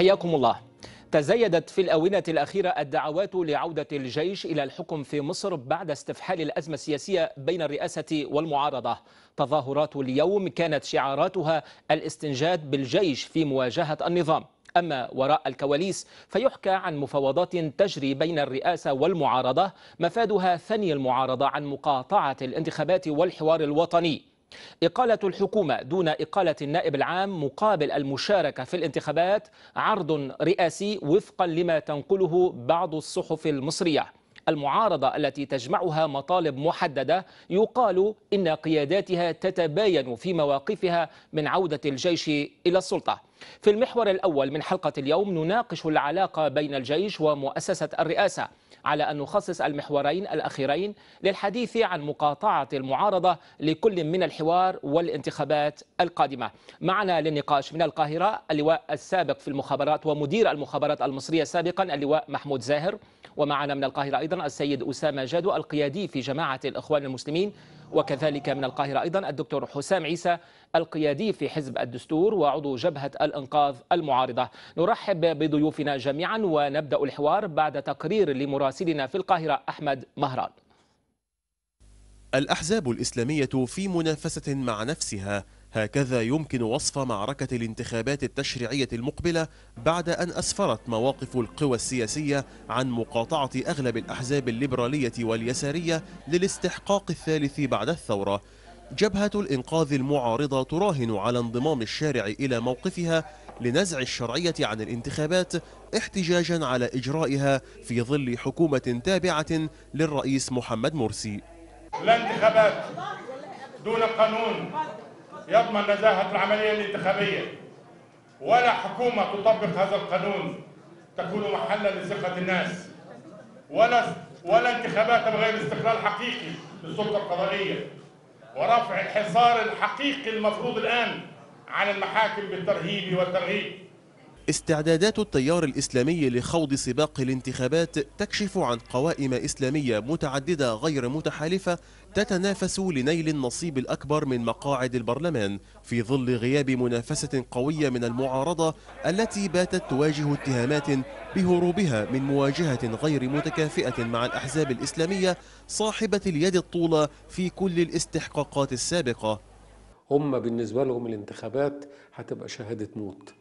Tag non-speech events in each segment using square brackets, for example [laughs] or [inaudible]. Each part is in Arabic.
حياكم الله تزايدت في الآونة الأخيرة الدعوات لعودة الجيش إلى الحكم في مصر بعد استفحال الأزمة السياسية بين الرئاسة والمعارضة تظاهرات اليوم كانت شعاراتها الاستنجاد بالجيش في مواجهة النظام أما وراء الكواليس فيحكى عن مفاوضات تجري بين الرئاسة والمعارضة مفادها ثني المعارضة عن مقاطعة الانتخابات والحوار الوطني إقالة الحكومة دون إقالة النائب العام مقابل المشاركة في الانتخابات عرض رئاسي وفقا لما تنقله بعض الصحف المصرية المعارضة التي تجمعها مطالب محددة يقال إن قياداتها تتباين في مواقفها من عودة الجيش إلى السلطة في المحور الأول من حلقة اليوم نناقش العلاقة بين الجيش ومؤسسة الرئاسة على أن نخصص المحورين الأخيرين للحديث عن مقاطعة المعارضة لكل من الحوار والانتخابات القادمة معنا للنقاش من القاهرة اللواء السابق في المخابرات ومدير المخابرات المصرية سابقا اللواء محمود زاهر ومعنا من القاهرة أيضا السيد أسامة جادو القيادي في جماعة الإخوان المسلمين وكذلك من القاهرة أيضا الدكتور حسام عيسى القيادي في حزب الدستور وعضو جبهة الإنقاذ المعارضة نرحب بضيوفنا جميعا ونبدأ الحوار بعد تقرير لمراد مراسلنا في القاهرة أحمد مهران الأحزاب الإسلامية في منافسة مع نفسها هكذا يمكن وصف معركة الانتخابات التشريعية المقبلة بعد أن أسفرت مواقف القوى السياسية عن مقاطعة أغلب الأحزاب الليبرالية واليسارية للاستحقاق الثالث بعد الثورة جبهة الإنقاذ المعارضة تراهن على انضمام الشارع إلى موقفها لنزع الشرعية عن الانتخابات احتجاجا على إجرائها في ظل حكومة تابعة للرئيس محمد مرسي لا انتخابات دون قانون يضمن نزاهة العملية الانتخابية ولا حكومة تطبق هذا القانون تكون محلا لثقة الناس ولا ولا انتخابات بغير استقلال حقيقي للسلطة القضائية ورفع الحصار الحقيقي المفروض الآن على المحاكم بالترهيب والترهيب استعدادات التيار الإسلامي لخوض سباق الانتخابات تكشف عن قوائم إسلامية متعددة غير متحالفة تتنافس لنيل النصيب الأكبر من مقاعد البرلمان في ظل غياب منافسة قوية من المعارضة التي باتت تواجه اتهامات بهروبها من مواجهة غير متكافئة مع الأحزاب الإسلامية صاحبة اليد الطولة في كل الاستحقاقات السابقة هم بالنسبة لهم الانتخابات هتبقى شهادة موت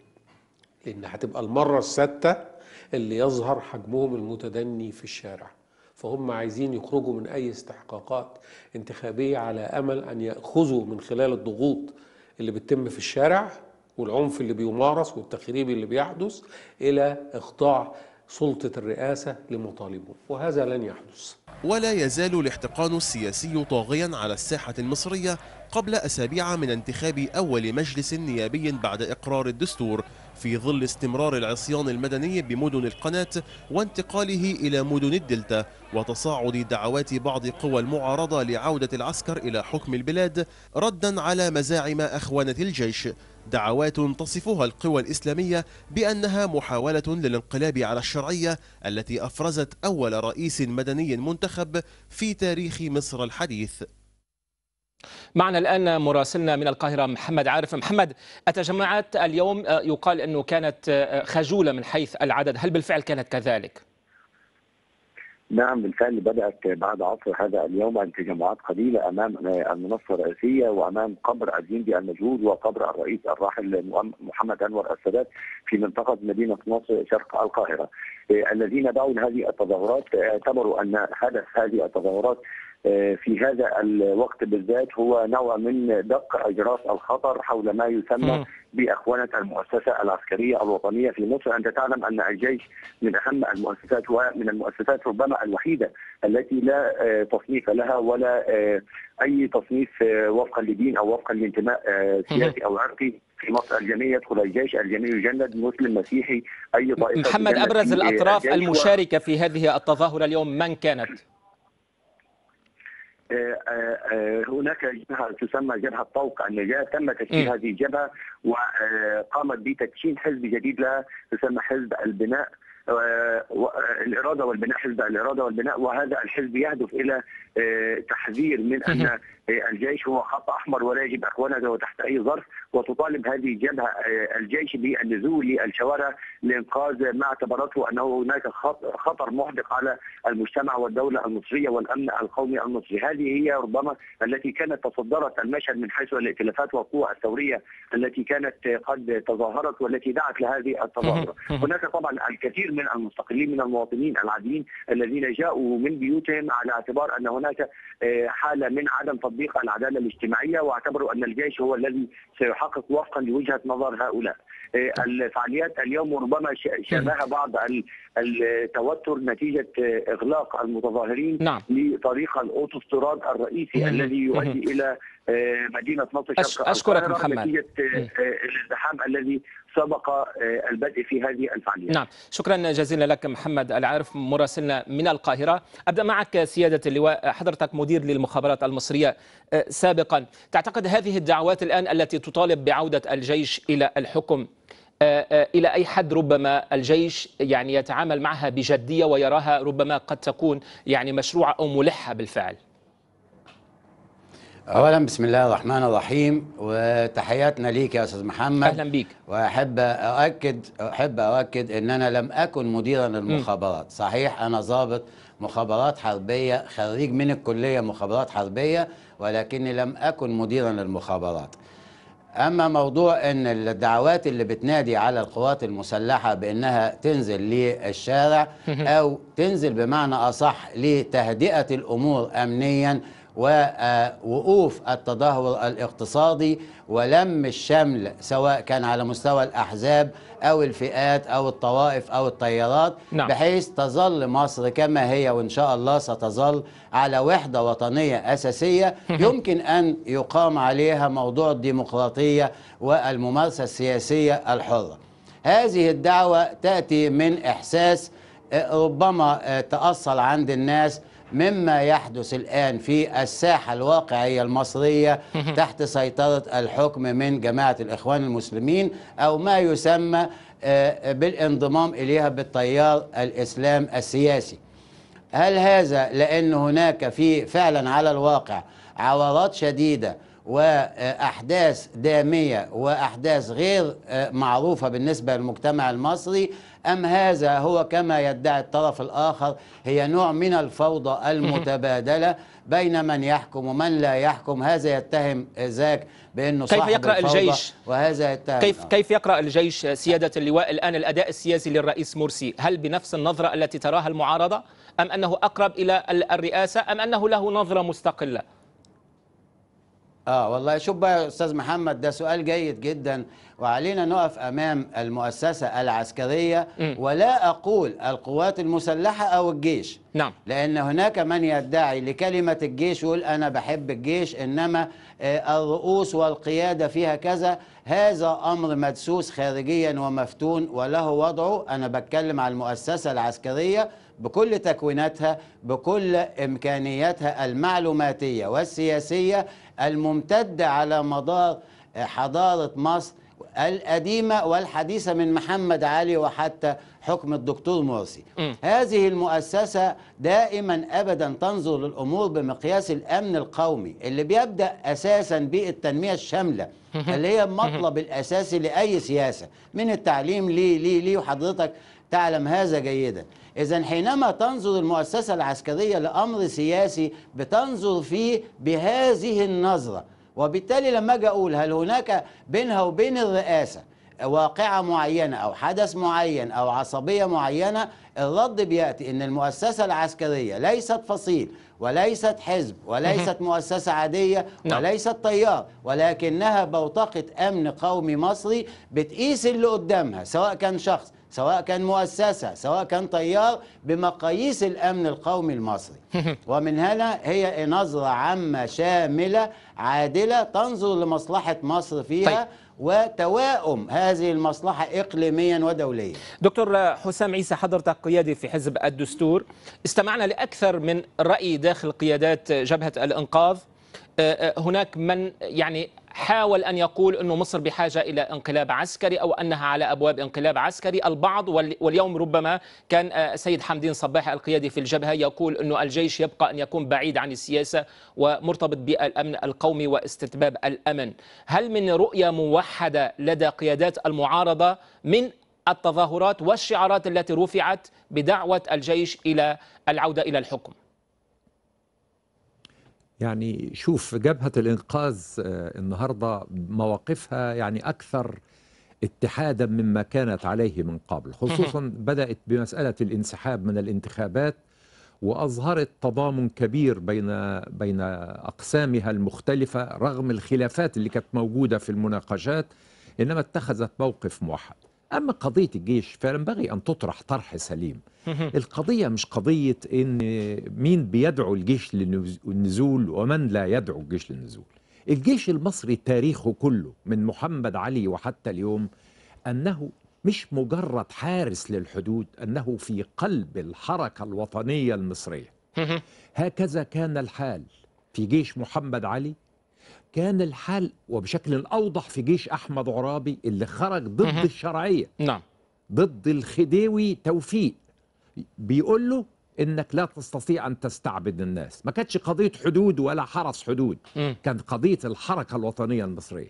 لأن هتبقى المرة السادسة اللي يظهر حجمهم المتدني في الشارع فهم عايزين يخرجوا من أي استحقاقات انتخابية على أمل أن يأخذوا من خلال الضغوط اللي بتتم في الشارع والعنف اللي بيمارس والتخريب اللي بيحدث إلى إخضاع سلطة الرئاسة لمطالبهم وهذا لن يحدث ولا يزال الاحتقان السياسي طاغيا على الساحة المصرية قبل أسابيع من انتخاب أول مجلس نيابي بعد إقرار الدستور في ظل استمرار العصيان المدني بمدن القناة وانتقاله إلى مدن الدلتا وتصاعد دعوات بعض قوى المعارضة لعودة العسكر إلى حكم البلاد ردا على مزاعم أخوانة الجيش دعوات تصفها القوى الإسلامية بأنها محاولة للانقلاب على الشرعية التي أفرزت أول رئيس مدني منتخب في تاريخ مصر الحديث معنا الآن مراسلنا من القاهرة محمد عارف محمد التجمعات اليوم آه، يقال أنه كانت آه، خجولة من حيث العدد هل بالفعل كانت كذلك؟ نعم بالفعل بدأت بعد عصر هذا اليوم التجمعات قليلة أمام آه، المنصة الرئيسية وأمام قبر الجندي المجهول وقبر الرئيس الراحل محمد أنور السادات في منطقة مدينة نصر شرق القاهرة الذين دعوا هذه التظاهرات اعتبروا أن هدف هذه التظاهرات آه، في هذا الوقت بالذات هو نوع من دق اجراس الخطر حول ما يسمى باخوانه المؤسسه العسكريه الوطنيه في مصر، انت تعلم ان الجيش من اهم المؤسسات ومن المؤسسات ربما الوحيده التي لا آه، تصنيف لها ولا آه، اي تصنيف وفقا لدين او وفقا لانتماء سياسي او عرقي في مصر الجميع يدخل الجيش، الجميع يجند مسلم مسيحي اي طائفه محمد ابرز الاطراف المشاركه في هذه التظاهره اليوم من كانت؟ هناك جبهه تسمى جبهه طوق النجاه تم تشكيل هذه الجبهه وقامت بتدشين حزب جديد لها تسمى حزب البناء الاراده والبناء حزب الاراده والبناء وهذا الحزب يهدف الى آه، تحذير من ان الجيش هو خط احمر ولا يجب اخوانه تحت اي ظرف وتطالب هذه الجبهه آه، الجيش بالنزول للشوارع لانقاذ ما اعتبرته انه هناك خطر محدق على المجتمع والدوله المصريه والامن القومي المصري، هذه هي ربما التي كانت تصدرت المشهد من حيث الائتلافات والقوى الثوريه التي كانت قد تظاهرت والتي دعت لهذه التظاهره. هناك طبعا الكثير من المستقلين من المواطنين العاديين الذين جاءوا من بيوتهم على اعتبار ان هناك هناك آه، حاله من عدم تطبيق العداله الاجتماعيه واعتبروا ان الجيش هو الذي سيحقق وفقا لوجهه نظر هؤلاء. آه، الفعاليات اليوم ربما شبه بعض التوتر نتيجه آه، اغلاق المتظاهرين نعم. لطريق الاوتوستراد الرئيسي الذي يؤدي الى آه، مدينه نصر شرق اشكرك محمد نتيجه آه، آه، الازدحام الذي سبق البدء في هذه الفعاليات نعم شكرا جزيلا لك محمد العارف مراسلنا من القاهرة أبدأ معك سيادة اللواء حضرتك مدير للمخابرات المصرية سابقا تعتقد هذه الدعوات الآن التي تطالب بعودة الجيش إلى الحكم إلى أي حد ربما الجيش يعني يتعامل معها بجدية ويراها ربما قد تكون يعني مشروعة أو ملحة بالفعل اولا بسم الله الرحمن الرحيم وتحياتنا ليك يا استاذ محمد اهلا بيك واحب اؤكد احب اؤكد ان انا لم اكن مديرا للمخابرات صحيح انا ضابط مخابرات حربيه خريج من الكليه مخابرات حربيه ولكني لم اكن مديرا للمخابرات اما موضوع ان الدعوات اللي بتنادي على القوات المسلحه بانها تنزل للشارع او تنزل بمعنى اصح لتهدئه الامور امنيا ووقوف آه، التدهور الاقتصادي ولم الشمل سواء كان على مستوى الأحزاب أو الفئات أو الطوائف أو التيارات نعم. بحيث تظل مصر كما هي وإن شاء الله ستظل على وحدة وطنية أساسية يمكن أن يقام عليها موضوع الديمقراطية والممارسة السياسية الحرة هذه الدعوة تأتي من إحساس آه، ربما آه، تأصل عند الناس مما يحدث الآن في الساحة الواقعية المصرية تحت سيطرة الحكم من جماعة الإخوان المسلمين أو ما يسمى آه، بالانضمام إليها بالتيار الإسلام السياسي هل هذا لأن هناك في فعلا على الواقع عورات شديدة وأحداث دامية وأحداث غير آه، معروفة بالنسبة للمجتمع المصري أم هذا هو كما يدعي الطرف الآخر هي نوع من الفوضى [laughs] المتبادلة بين من يحكم ومن لا يحكم هذا يتهم ذاك بأنه كيف صاحب يقرأ الفوضى الجيش وهذا يتهم كيف, كيف يقرأ الجيش سيادة اللواء الآن الأداء السياسي للرئيس مرسي هل بنفس النظرة التي تراها المعارضة أم أنه أقرب إلى الرئاسة أم أنه له نظرة مستقلة اه والله شوف بقى يا استاذ محمد ده سؤال جيد جدا وعلينا نقف أمام المؤسسة العسكرية ولا أقول القوات المسلحة أو الجيش نعم. لأن هناك من يدعي لكلمة الجيش يقول أنا بحب الجيش إنما آه، الرؤوس والقيادة فيها كذا هذا أمر مدسوس خارجيا ومفتون وله وضعه أنا بتكلم على المؤسسة العسكرية بكل تكويناتها بكل إمكانياتها المعلوماتية والسياسية الممتدة على مدار آه، حضارة مصر القديمة والحديثة من محمد علي وحتى حكم الدكتور مرسي م. هذه المؤسسة دائما أبدا تنظر للأمور بمقياس الأمن القومي اللي بيبدأ أساسا بالتنمية الشاملة اللي هي المطلب الأساسي لأي سياسة من التعليم لي ليه ليه وحضرتك تعلم هذا جيدا إذا حينما تنظر المؤسسة العسكرية لأمر سياسي بتنظر فيه بهذه النظرة وبالتالي لما أجي أقول هل هناك بينها وبين الرئاسة واقعة معينة أو حدث معين أو عصبية معينة الرد بيأتي أن المؤسسة العسكرية ليست فصيل وليست حزب وليست مؤسسة عادية نعم. وليست طيار ولكنها بوتقة أمن قومي مصري بتقيس اللي قدامها سواء كان شخص سواء كان مؤسسة سواء كان طيار بمقاييس الأمن القومي المصري [laughs] ومن هنا هي نظرة عامة شاملة عادلة تنظر لمصلحة مصر فيها طيب. وتواؤم هذه المصلحة إقليميا ودوليا دكتور حسام عيسى حضرتك قيادي في حزب الدستور استمعنا لأكثر من رأي داخل قيادات جبهة الإنقاذ آه، آه، هناك من يعني حاول أن يقول أنه مصر بحاجة إلى انقلاب عسكري أو أنها على أبواب انقلاب عسكري البعض واليوم ربما كان آه، سيد حمدين صباح القيادي في الجبهة يقول أنه الجيش يبقى أن يكون بعيد عن السياسة ومرتبط بالأمن القومي واستتباب الأمن هل من رؤية موحدة لدى قيادات المعارضة من التظاهرات والشعارات التي رفعت بدعوة الجيش إلى العودة إلى الحكم يعني شوف جبهة الإنقاذ آه، النهاردة مواقفها يعني أكثر اتحادا مما كانت عليه من قبل خصوصا بدأت بمسألة الانسحاب من الانتخابات وأظهرت تضامن كبير بين بين أقسامها المختلفة رغم الخلافات اللي كانت موجودة في المناقشات إنما اتخذت موقف موحد أما قضية الجيش فينبغي أن تطرح طرح سليم القضية مش قضية إن مين بيدعو الجيش للنزول ومن لا يدعو الجيش للنزول الجيش المصري تاريخه كله من محمد علي وحتى اليوم أنه مش مجرد حارس للحدود أنه في قلب الحركة الوطنية المصرية هكذا كان الحال في جيش محمد علي كان الحال وبشكل أوضح في جيش أحمد عرابي اللي خرج ضد الشرعية نعم ضد الخديوي توفيق بيقول له انك لا تستطيع ان تستعبد الناس ما كانتش قضيه حدود ولا حرس حدود م. كان قضيه الحركه الوطنيه المصريه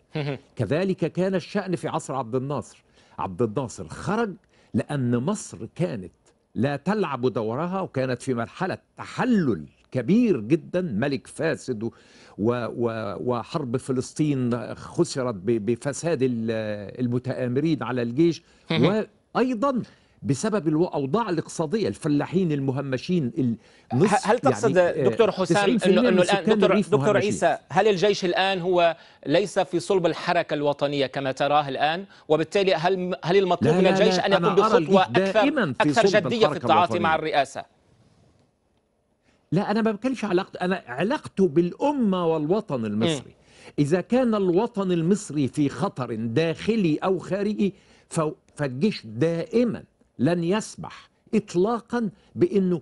كذلك كان الشان في عصر عبد الناصر عبد الناصر خرج لان مصر كانت لا تلعب دورها وكانت في مرحله تحلل كبير جدا ملك فاسد وحرب فلسطين خسرت بفساد المتآمرين على الجيش وأيضا بسبب الاوضاع الاقتصاديه الفلاحين المهمشين النصف هل تقصد يعني آه، دكتور حسام انه انه الان دكتور, دكتور عيسى هل الجيش الان هو ليس في صلب الحركه الوطنيه كما تراه الان وبالتالي هل هل المطلوب من الجيش ان يكون بخطوه اكثر اكثر جديه في التعاطي مع الرئاسه لا أنا ما بتكلمش علاقته أنا علاقته بالأمة والوطن المصري إذا كان الوطن المصري في خطر داخلي أو خارجي فالجيش دائما لن يسمح إطلاقا بأنه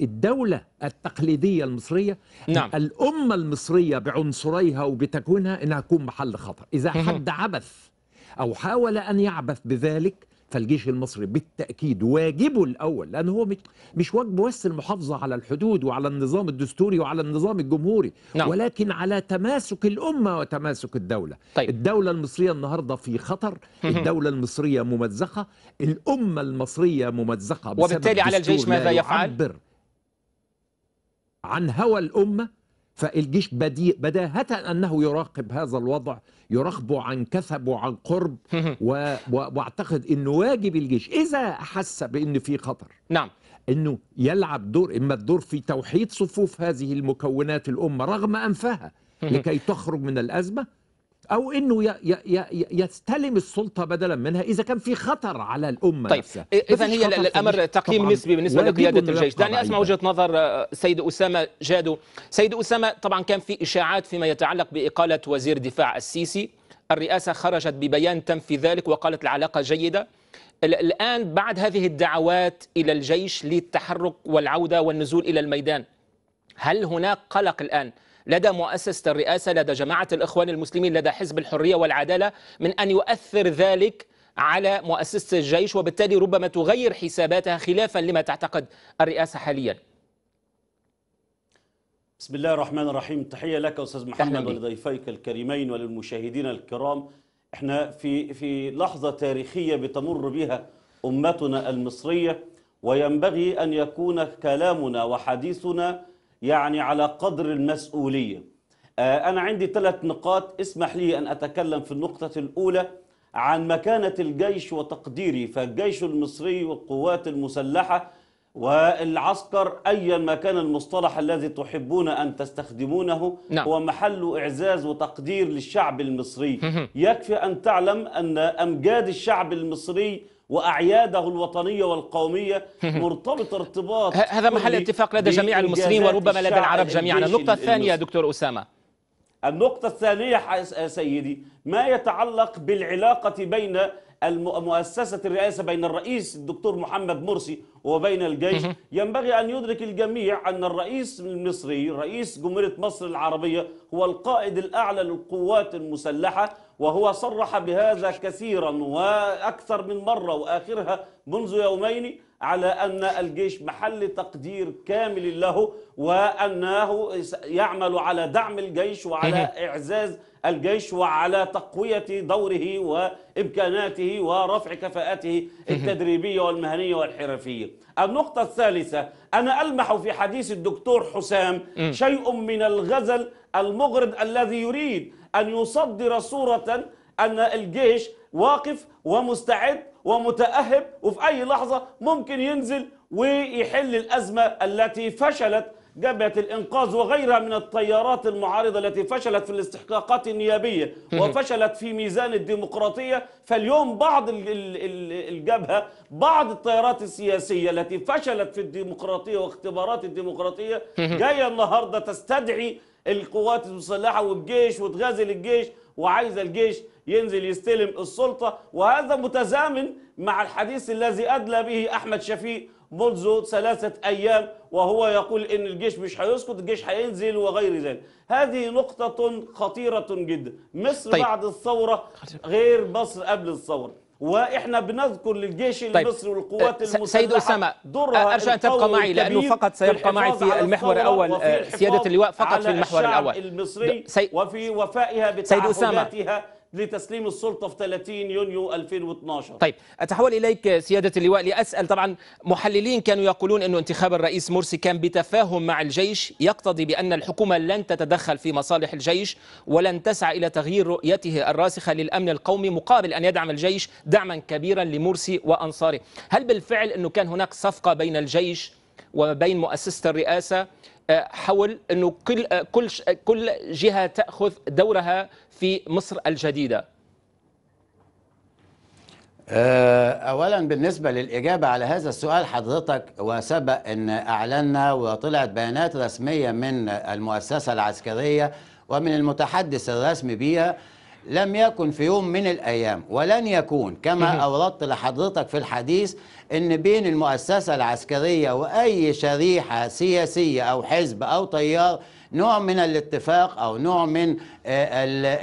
الدولة التقليدية المصرية نعم. الأمة المصرية بعنصريها وبتكوينها أنها تكون محل خطر إذا حد عبث أو حاول أن يعبث بذلك فالجيش المصري بالتاكيد واجبه الاول لان هو مش واجبه بس المحافظه على الحدود وعلى النظام الدستوري وعلى النظام الجمهوري نعم. ولكن على تماسك الامه وتماسك الدوله طيب. الدوله المصريه النهارده في خطر الدوله المصريه ممزقه الامه المصريه ممزقه وبالتالي على الجيش ماذا يفعل عن هوى الامه فالجيش بديء بداهة أنه يراقب هذا الوضع يراقب عن كثب وعن قرب و... و... واعتقد أنه واجب الجيش إذا أحس بأن في خطر نعم أنه يلعب دور إما الدور في توحيد صفوف هذه المكونات الأمة رغم أنفها لكي تخرج من الأزمة أو أنه يستلم السلطة بدلا منها إذا كان في خطر على الأمة طيب نفسها إذا هي الأمر تقييم نسبي بالنسبة لقيادة الجيش دعني أسمع وجهة نظر آه، سيد أسامة جادو سيد أسامة طبعا كان في إشاعات فيما يتعلق بإقالة وزير دفاع السيسي الرئاسة خرجت ببيان تنفي ذلك وقالت العلاقة جيدة الآن بعد هذه الدعوات إلى الجيش للتحرك والعودة والنزول إلى الميدان هل هناك قلق الآن لدى مؤسسة الرئاسة لدى جماعة الإخوان المسلمين لدى حزب الحرية والعدالة من أن يؤثر ذلك على مؤسسة الجيش وبالتالي ربما تغير حساباتها خلافا لما تعتقد الرئاسة حاليا بسم الله الرحمن الرحيم تحية لك أستاذ محمد ولضيفيك الكريمين وللمشاهدين الكرام احنا في في لحظة تاريخية بتمر بها أمتنا المصرية وينبغي أن يكون كلامنا وحديثنا يعني على قدر المسؤولية آه، أنا عندي ثلاث نقاط اسمح لي أن أتكلم في النقطة الأولى عن مكانة الجيش وتقديري فالجيش المصري والقوات المسلحة والعسكر أيا ما كان المصطلح الذي تحبون أن تستخدمونه نعم. هو محل إعزاز وتقدير للشعب المصري يكفي أن تعلم أن أمجاد الشعب المصري واعياده الوطنيه والقوميه [laughs] مرتبط ارتباط هذا محل اتفاق لدى جميع المصريين وربما لدى العرب جميعا النقطه الثانيه دكتور اسامه النقطه الثانيه سيدي ما يتعلق بالعلاقه بين مؤسسة الرئاسة بين الرئيس الدكتور محمد مرسي وبين الجيش ينبغي أن يدرك الجميع أن الرئيس المصري رئيس جمهورية مصر العربية هو القائد الأعلى للقوات المسلحة وهو صرح بهذا كثيرا وأكثر من مرة وآخرها منذ يومين على أن الجيش محل تقدير كامل له وأنه يعمل على دعم الجيش وعلى إعزاز الجيش وعلى تقوية دوره وإمكاناته ورفع كفاءته [laughs] التدريبية والمهنية والحرفية النقطة الثالثة أنا ألمح في حديث الدكتور حسام شيء من الغزل المغرض الذي يريد أن يصدر صورة أن الجيش واقف ومستعد ومتأهب وفي أي لحظة ممكن ينزل ويحل الأزمة التي فشلت جبهة الإنقاذ وغيرها من التيارات المعارضة التي فشلت في الاستحقاقات النيابية وفشلت في ميزان الديمقراطية فاليوم بعض الجبهة بعض التيارات السياسية التي فشلت في الديمقراطية واختبارات الديمقراطية جاية النهاردة تستدعي القوات المسلحه والجيش وتغازل الجيش وعايزه الجيش ينزل يستلم السلطه وهذا متزامن مع الحديث الذي ادلى به احمد شفيق منذ ثلاثة أيام وهو يقول إن الجيش مش هيسقط الجيش هينزل وغير ذلك هذه نقطة خطيرة جدا مصر طيب. بعد الثورة غير مصر قبل الثورة واحنا بنذكر للجيش طيب. المصري والقوات المسلحه سيد اسامه ارجو ان تبقى معي لانه فقط سيبقى معي في المحور الاول سياده اللواء فقط في المحور الاول المصري وفي وفائها بتعهداتها لتسليم السلطة في 30 يونيو 2012 طيب أتحول إليك سيادة اللواء لأسأل طبعا محللين كانوا يقولون أن انتخاب الرئيس مرسي كان بتفاهم مع الجيش يقتضي بأن الحكومة لن تتدخل في مصالح الجيش ولن تسعى إلى تغيير رؤيته الراسخة للأمن القومي مقابل أن يدعم الجيش دعما كبيرا لمرسي وأنصاره هل بالفعل أنه كان هناك صفقة بين الجيش وبين مؤسسة الرئاسة آه، حول انه كل آه، كل آه، كل جهه تاخذ دورها في مصر الجديده اولا بالنسبه للاجابه على هذا السؤال حضرتك وسبق ان اعلنا وطلعت بيانات رسميه من المؤسسه العسكريه ومن المتحدث الرسمي بها لم يكن في يوم من الأيام ولن يكون كما أوردت لحضرتك في الحديث أن بين المؤسسة العسكرية وأي شريحة سياسية أو حزب أو تيار نوع من الاتفاق أو نوع من آه، ال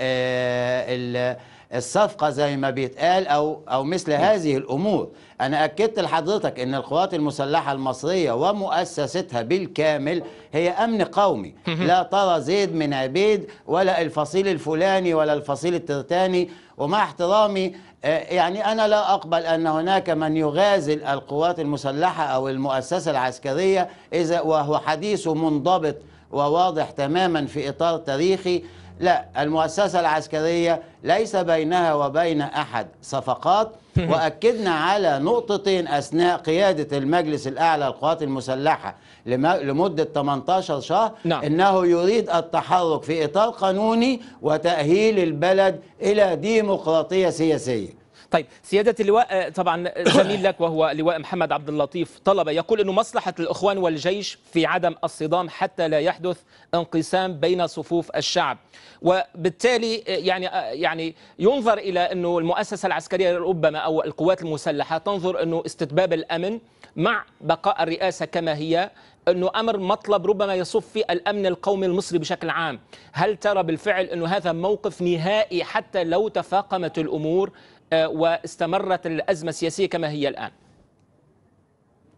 آه، الصفقه زي ما بيتقال او او مثل هذه الامور انا اكدت لحضرتك ان القوات المسلحه المصريه ومؤسستها بالكامل هي امن قومي لا ترى زيد من عبيد ولا الفصيل الفلاني ولا الفصيل الترتاني ومع احترامي آه، يعني أنا لا أقبل أن هناك من يغازل القوات المسلحة أو المؤسسة العسكرية إذا وهو حديثه منضبط وواضح تماما في إطار تاريخي لا المؤسسة العسكرية ليس بينها وبين أحد صفقات [laughs] وأكدنا على نقطتين أثناء قيادة المجلس الأعلى للقوات المسلحة لمدة 18 شهر نعم. أنه يريد التحرك في إطار قانوني وتأهيل البلد إلى ديمقراطية سياسية طيب سياده اللواء آه، طبعا زميل آه، [coughs] لك وهو لواء محمد عبد اللطيف طلبه يقول انه مصلحه الاخوان والجيش في عدم الصدام حتى لا يحدث انقسام بين صفوف الشعب وبالتالي آه، يعني يعني ينظر الى انه المؤسسه العسكريه ربما او القوات المسلحه تنظر انه استتباب الامن مع بقاء الرئاسه كما هي انه امر مطلب ربما يصف في الامن القومي المصري بشكل عام، هل ترى بالفعل انه هذا موقف نهائي حتى لو تفاقمت الامور آه، واستمرت الأزمة السياسية كما هي الآن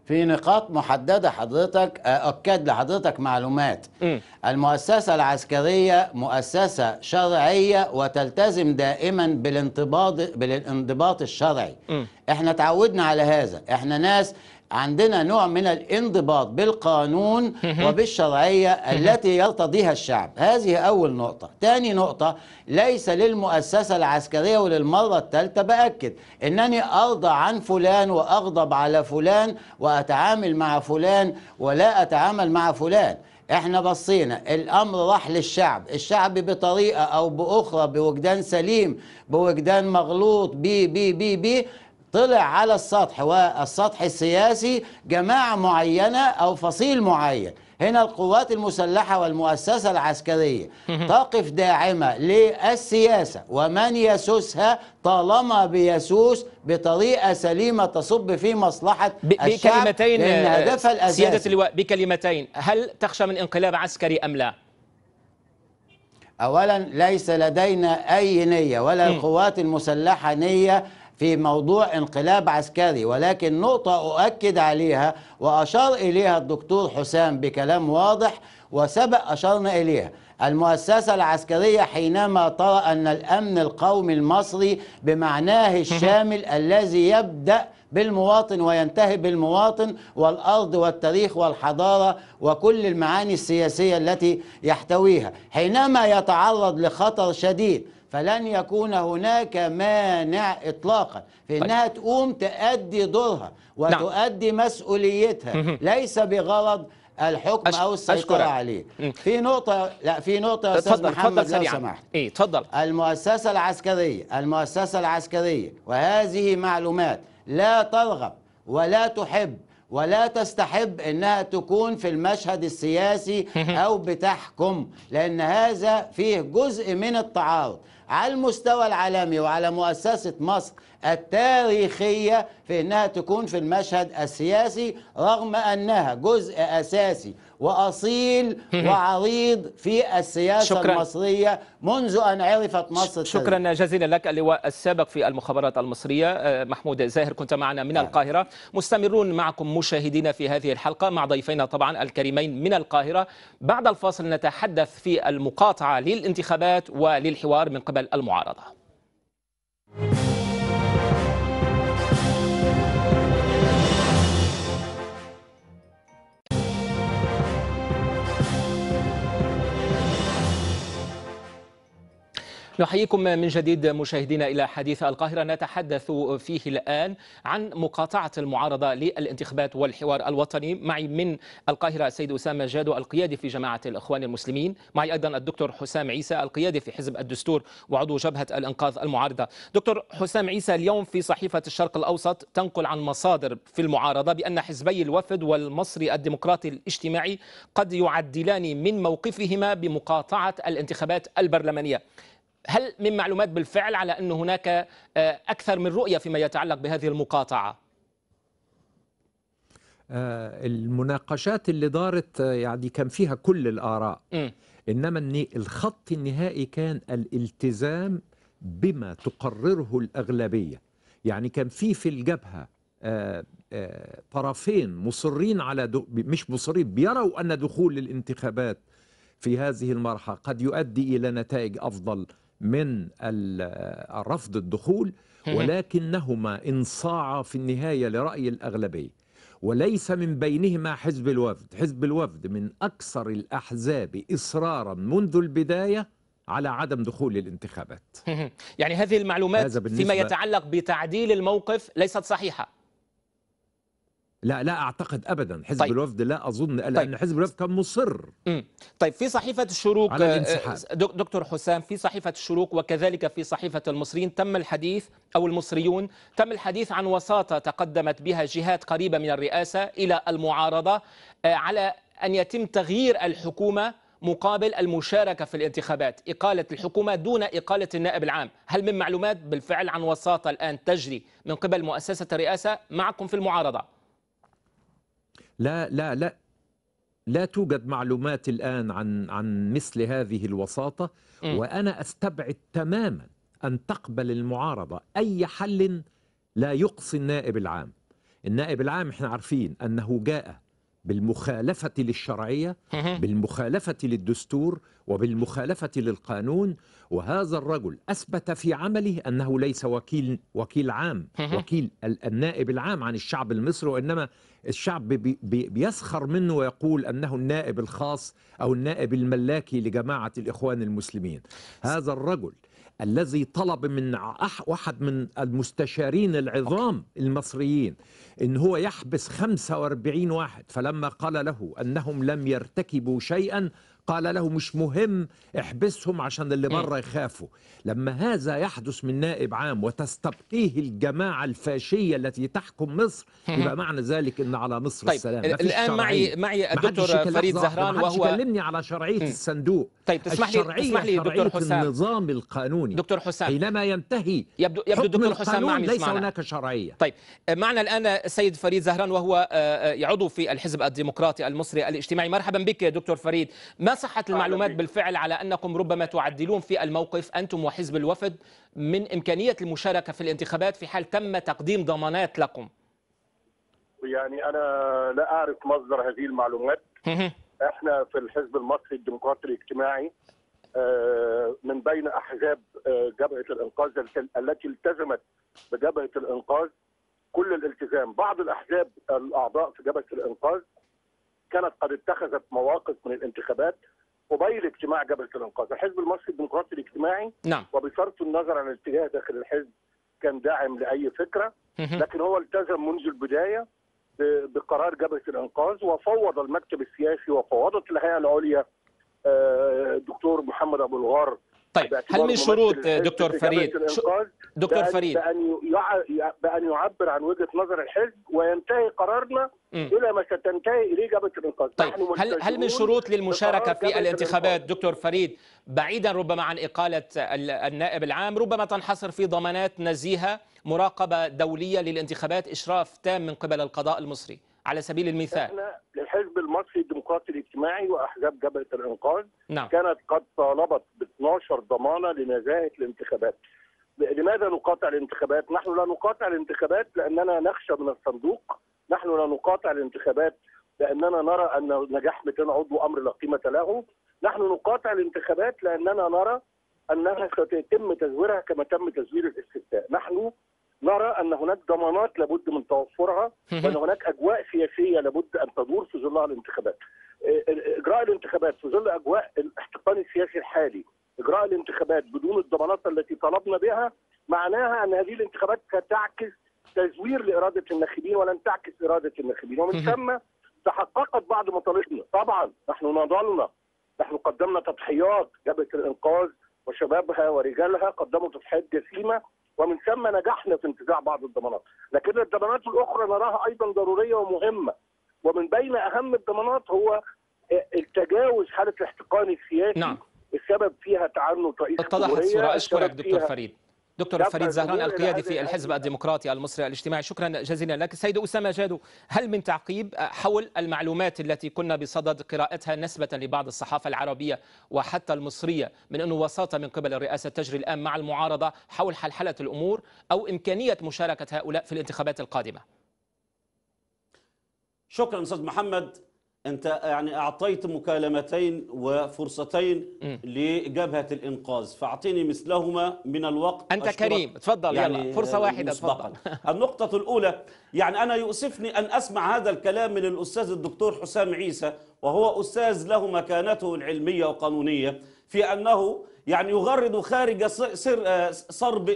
في نقاط محددة حضرتك أكد آه، لحضرتك معلومات م. المؤسسة العسكرية مؤسسة شرعية وتلتزم دائما بالانضباط بالانضباط الشرعي م. احنا تعودنا على هذا احنا ناس عندنا نوع من الانضباط بالقانون وبالشرعية التي يرتضيها الشعب هذه أول نقطة ثاني نقطة ليس للمؤسسة العسكرية وللمرة الثالثة بأكد أنني أرضى عن فلان وأغضب على فلان وأتعامل مع فلان ولا أتعامل مع فلان احنا بصينا الامر راح للشعب الشعب بطريقه او باخرى بوجدان سليم بوجدان مغلوط بي بي بي بي طلع على السطح والسطح السياسي جماعة معينة أو فصيل معين هنا القوات المسلحة والمؤسسة العسكرية تقف داعمة للسياسة ومن يسوسها طالما بيسوس بطريقة سليمة تصب في مصلحة الشعب بكلمتين الشعب آه، سيادة اللواء بكلمتين هل تخشى من انقلاب عسكري أم لا؟ أولا ليس لدينا أي نية ولا القوات المسلحة نية في موضوع انقلاب عسكري ولكن نقطة أؤكد عليها وأشار إليها الدكتور حسام بكلام واضح وسبق أشرنا إليها المؤسسة العسكرية حينما ترى أن الأمن القومي المصري بمعناه الشامل الذي يبدأ بالمواطن وينتهي بالمواطن والأرض والتاريخ والحضارة وكل المعاني السياسية التي يحتويها حينما يتعرض لخطر شديد فلن يكون هناك مانع إطلاقا في طيب. أنها طيب. تقوم تأدي دورها نعم. وتؤدي نعم. مسؤوليتها ليس بغرض الحكم أش... او السيطره أشكرك. عليه في نقطه لا في نقطه يا استاذ محمد لو سمحت ايه اتفضل المؤسسه العسكريه المؤسسه العسكريه وهذه معلومات لا ترغب ولا تحب ولا تستحب انها تكون في المشهد السياسي او بتحكم لان هذا فيه جزء من التعارض على المستوى العالمي وعلى مؤسسة مصر التاريخية في أنها تكون في المشهد السياسي رغم أنها جزء أساسي واصيل وعريض في السياسه شكرا. المصريه منذ ان عرفت مصر شكرا تزل. جزيلا لك اللواء السابق في المخابرات المصريه آه، محمود زاهر كنت معنا من نعم. القاهره مستمرون معكم مشاهدينا في هذه الحلقه مع ضيفينا طبعا الكريمين من القاهره بعد الفاصل نتحدث في المقاطعه للانتخابات وللحوار من قبل المعارضه. نحييكم من جديد مشاهدينا إلى حديث القاهرة نتحدث فيه الآن عن مقاطعة المعارضة للانتخابات والحوار الوطني معي من القاهرة السيد أسامة جادو القيادي في جماعة الإخوان المسلمين معي أيضا الدكتور حسام عيسى القيادي في حزب الدستور وعضو جبهة الإنقاذ المعارضة دكتور حسام عيسى اليوم في صحيفة الشرق الأوسط تنقل عن مصادر في المعارضة بأن حزبي الوفد والمصري الديمقراطي الاجتماعي قد يعدلان من موقفهما بمقاطعة الانتخابات البرلمانية هل من معلومات بالفعل على أن هناك آه، أكثر من رؤية فيما يتعلق بهذه المقاطعة؟ آه، المناقشات اللي دارت آه، يعني كان فيها كل الآراء إنما الخط النهائي كان الالتزام بما تقرره الأغلبية يعني كان في في الجبهة طرفين مصرين على دو مش مصرين بيروا أن دخول الانتخابات في هذه المرحلة قد يؤدي إلى نتائج أفضل من رفض الدخول ولكنهما انصاعا في النهاية لرأي الأغلبية وليس من بينهما حزب الوفد حزب الوفد من أكثر الأحزاب إصرارا منذ البداية على عدم دخول الانتخابات يعني هذه المعلومات هذا فيما يتعلق بتعديل الموقف ليست صحيحة لا لا اعتقد ابدا حزب طيب. الوفد لا اظن طيب. حزب الوفد كان مصر مم. طيب في صحيفه الشروق آه، دكتور حسام في صحيفه الشروق وكذلك في صحيفه المصريين تم الحديث او المصريون تم الحديث عن وساطه تقدمت بها جهات قريبه من الرئاسه الى المعارضه آه، على ان يتم تغيير الحكومه مقابل المشاركة في الانتخابات إقالة الحكومة دون إقالة النائب العام هل من معلومات بالفعل عن وساطة الآن تجري من قبل مؤسسة الرئاسة معكم في المعارضة لا لا لا لا توجد معلومات الآن عن عن مثل هذه الوساطة وأنا أستبعد تماما أن تقبل المعارضة أي حل لا يقصي النائب العام النائب العام احنا عارفين أنه جاء بالمخالفة للشرعية بالمخالفة للدستور وبالمخالفة للقانون وهذا الرجل أثبت في عمله أنه ليس وكيل وكيل عام وكيل النائب العام عن الشعب المصري وإنما الشعب بيسخر منه ويقول أنه النائب الخاص أو النائب الملاكي لجماعة الإخوان المسلمين هذا الرجل الذي طلب من واحد من المستشارين العظام المصريين ان هو يحبس 45 واحد فلما قال له انهم لم يرتكبوا شيئا قال له مش مهم احبسهم عشان اللي بره يخافوا لما هذا يحدث من نائب عام وتستبقيه الجماعة الفاشية التي تحكم مصر يبقى معنى ذلك ان على مصر طيب السلام الان معي معي الدكتور فريد زهران وهو يكلمني على شرعية م. الصندوق طيب تسمح لي تسمح لي دكتور حسام النظام القانوني دكتور حسام حينما ينتهي يبدو يبدو دكتور حسام معنا ليس معنا. هناك شرعية طيب معنا الان السيد فريد زهران وهو آه، آه، عضو في الحزب الديمقراطي المصري الاجتماعي مرحبا بك دكتور فريد ما ما صحة المعلومات بالفعل على أنكم ربما تعدلون في الموقف أنتم وحزب الوفد من إمكانية المشاركة في الانتخابات في حال تم تقديم ضمانات لكم يعني أنا لا أعرف مصدر هذه المعلومات احنا في الحزب المصري الديمقراطي الاجتماعي آه، من بين احزاب آه، جبهه الانقاذ التي التزمت بجبهه الانقاذ كل الالتزام، بعض الاحزاب الاعضاء في جبهه الانقاذ كانت قد اتخذت مواقف من الانتخابات قبيل اجتماع جبهه الانقاذ، الحزب المصري الديمقراطي الاجتماعي نعم وبصرف النظر عن الاتجاه داخل الحزب كان داعم لاي فكره لكن هو التزم منذ البدايه بقرار جبهه الانقاذ وفوض المكتب السياسي وفوضت الهيئه العليا الدكتور آه، محمد ابو الغار طيب هل من شروط دكتور فريد دكتور فريد بأن, بأن يعبر عن وجهة نظر الحزب وينتهي قرارنا م. إلى ما ستنتهي إليه جبهة الإنقاذ طيب هل هل من شروط للمشاركة في الانتخابات دكتور فريد بعيدا ربما عن إقالة النائب العام ربما تنحصر في ضمانات نزيهة مراقبة دولية للانتخابات إشراف تام من قبل القضاء المصري على سبيل المثال احنا الحزب المصري الديمقراطي الاجتماعي واحزاب جبهه الانقاذ نعم. كانت قد طالبت ب 12 ضمانه لنزاهه الانتخابات لماذا نقاطع الانتخابات؟ نحن لا نقاطع الانتخابات لاننا نخشى من الصندوق، نحن لا نقاطع الانتخابات لاننا نرى ان نجاح 200 عضو امر لا قيمه له، نحن نقاطع الانتخابات لاننا نرى انها ستتم تزويرها كما تم تزوير الاستفتاء، نحن نرى ان هناك ضمانات لابد من توفرها وان هناك اجواء سياسيه لابد ان تدور في ظلها الانتخابات. اجراء الانتخابات في ظل اجواء الاحتقان السياسي الحالي، اجراء الانتخابات بدون الضمانات التي طلبنا بها معناها ان هذه الانتخابات ستعكس تزوير لاراده الناخبين ولن تعكس اراده الناخبين ومن ثم تحققت بعض مطالبنا، طبعا نحن نضلنا نحن قدمنا تضحيات جبهه الانقاذ وشبابها ورجالها قدموا تضحيات جسيمه ومن ثم نجحنا في انتزاع بعض الضمانات لكن الضمانات الاخرى نراها ايضا ضروريه ومهمه ومن بين اهم الضمانات هو التجاوز حاله الاحتقان السياسي نعم. السبب فيها تعنت رئيس اتضحت الصوره اشكرك دكتور فريد دكتور فريد زهران القيادي في الحزب الديمقراطي المصري الاجتماعي شكرا جزيلا لك سيد أسامة جادو هل من تعقيب حول المعلومات التي كنا بصدد قراءتها نسبة لبعض الصحافة العربية وحتى المصرية من أنه وساطة من قبل الرئاسة تجري الآن مع المعارضة حول حلحلة الأمور أو إمكانية مشاركة هؤلاء في الانتخابات القادمة شكرا أستاذ محمد انت يعني اعطيت مكالمتين وفرصتين م. لجبهه الانقاذ فاعطيني مثلهما من الوقت انت كريم تفضل يعني يلا فرصه واحده تفضل [laughs] النقطه الاولى يعني انا يؤسفني ان اسمع هذا الكلام من الاستاذ الدكتور حسام عيسى وهو استاذ له مكانته العلميه وقانونيه في انه يعني يغرد خارج سر صرب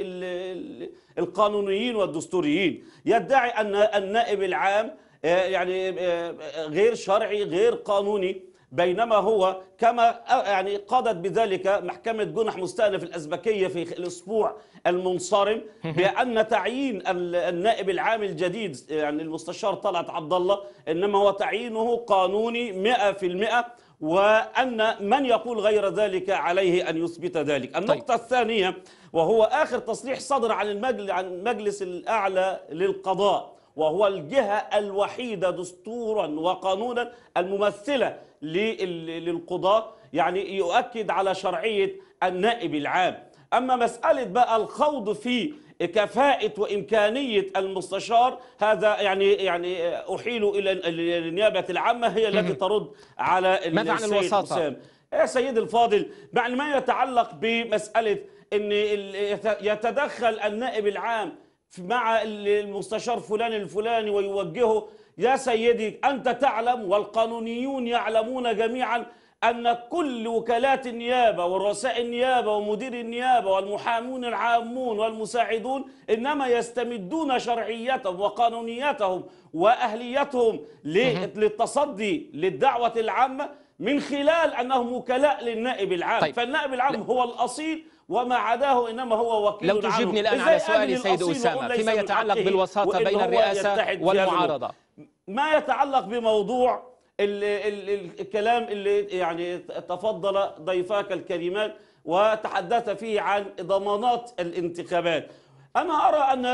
القانونيين والدستوريين يدعي ان النائب العام آه، يعني آه، آه، غير شرعي غير قانوني بينما هو كما يعني قضت بذلك محكمة جنح مستأنف الأزبكية في الأسبوع المنصرم بأن تعيين النائب العام الجديد يعني المستشار طلعت عبد الله إنما هو تعيينه قانوني 100% وأن من يقول غير ذلك عليه أن يثبت ذلك طيب. النقطة طيب. الثانية وهو آخر تصريح صدر عن المجلس, عن المجلس الأعلى للقضاء وهو الجهة الوحيدة دستورا وقانونا الممثلة للقضاة يعني يؤكد على شرعية النائب العام أما مسألة بقى الخوض في كفاءة وإمكانية المستشار هذا يعني يعني أحيل إلى النيابة العامة هي التي ترد على ماذا عن الوساطة؟ يا سيدي الفاضل بعد ما يتعلق بمسألة أن يتدخل النائب العام مع المستشار فلان الفلاني ويوجهه يا سيدي أنت تعلم والقانونيون يعلمون جميعا أن كل وكالات النيابة ورؤساء النيابة ومدير النيابة والمحامون العامون والمساعدون إنما يستمدون شرعيتهم وقانونيتهم وأهليتهم للتصدي للدعوة العامة من خلال أنهم وكلاء للنائب العام طيب. فالنائب العام لا. هو الأصيل وما عداه إنما هو وكيل لو تجبني الآن على سؤالي سيد أسامة فيما يتعلق بالوساطة بين الرئاسة والمعارضة ما يتعلق بموضوع الـ الـ الكلام اللي يعني تفضل ضيفاك الكريمان وتحدث فيه عن ضمانات الانتخابات أنا أرى أن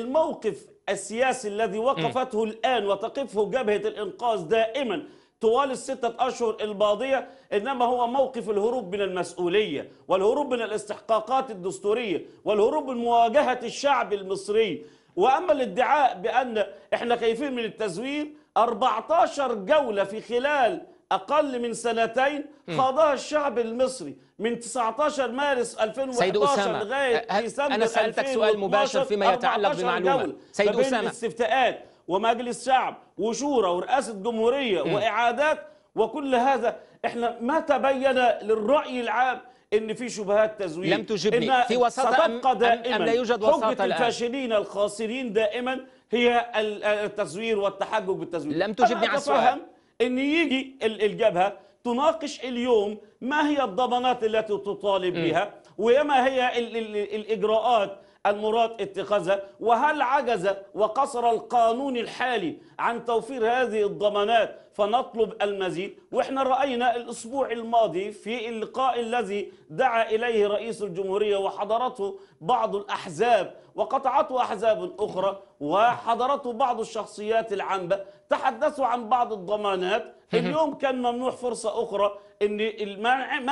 الموقف السياسي الذي وقفته الآن وتقفه جبهة الإنقاذ دائما طوال الستة أشهر الماضية إنما هو موقف الهروب من المسؤولية والهروب من الاستحقاقات الدستورية والهروب من مواجهة الشعب المصري وأما الادعاء بأن إحنا خايفين من التزوير 14 جولة في خلال أقل من سنتين خاضها الشعب المصري من 19 مارس 2011 لغاية أه، أه، ديسمبر أنا سألتك سؤال مباشر فيما يتعلق بمعلومة سيد أسامة ومجلس شعب وشورى ورئاسة جمهورية م. وإعادات وكل هذا احنا ما تبين للرأي العام ان في شبهات تزوير لم تجبني في وساطة أم, دائما أم لا يوجد وساطة الفاشلين الخاسرين دائما هي التزوير والتحجج بالتزوير لم تجبني على السؤال ان يجي الجبهه تناقش اليوم ما هي الضمانات التي تطالب بها وما هي الاجراءات المراد اتخاذها وهل عجز وقصر القانون الحالي عن توفير هذه الضمانات فنطلب المزيد واحنا رأينا الأسبوع الماضي في اللقاء الذي دعا إليه رئيس الجمهورية وحضرته بعض الأحزاب وقطعته أحزاب أخرى وحضرته بعض الشخصيات العنبة تحدثوا عن بعض الضمانات اليوم كان ممنوع فرصة أخرى أن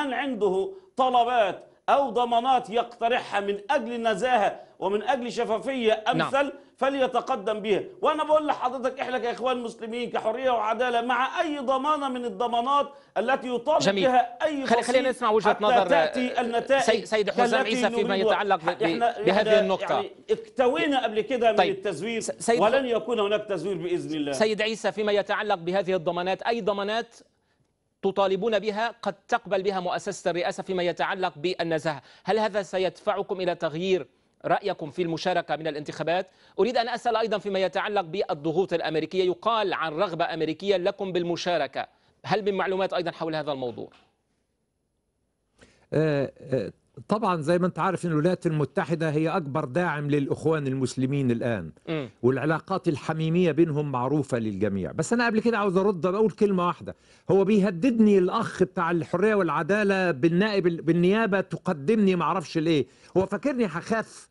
من عنده طلبات أو ضمانات يقترحها من أجل النزاهة ومن أجل شفافية نعم. أمثل نعم. فليتقدم بها وأنا بقول لحضرتك إحنا كإخوان مسلمين كحرية وعدالة مع أي ضمانة من الضمانات التي يطالب جميل. بها أي خلي خلينا نسمع وجهة نظر تأتي النتائج سي سيد حسام عيسى فيما يتعلق بهذه النقطة يعني اكتوينا قبل كده من طيب. التزوير ولن يكون هناك تزوير بإذن الله سيد عيسى فيما يتعلق بهذه الضمانات أي ضمانات تطالبون بها قد تقبل بها مؤسسة الرئاسة فيما يتعلق بالنزاهة هل هذا سيدفعكم إلى تغيير رأيكم في المشاركة من الانتخابات أريد أن أسأل أيضا فيما يتعلق بالضغوط الأمريكية يقال عن رغبة أمريكية لكم بالمشاركة هل من معلومات أيضا حول هذا الموضوع؟ آه، آه، طبعا زي ما انت عارف ان الولايات المتحده هي اكبر داعم للاخوان المسلمين الان م. والعلاقات الحميميه بينهم معروفه للجميع بس انا قبل كده عاوز ارد اقول كلمه واحده هو بيهددني الاخ بتاع الحريه والعداله بالنائب بالنيابه تقدمني ما اعرفش ليه هو فاكرني هخاف